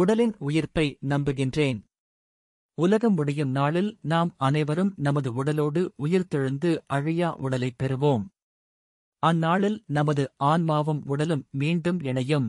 உடலின் உயிர்ப்பை நம்புகின்றேன் உலகம் முடியும் நாளில் நாம் அனைவரும் நமது உடலோடு உயிர்த்தெழுந்து அழியா உடலைப் பெறுவோம் அந்நாளில் நமது ஆன்மாவும் உடலும் மீண்டும் இணையும்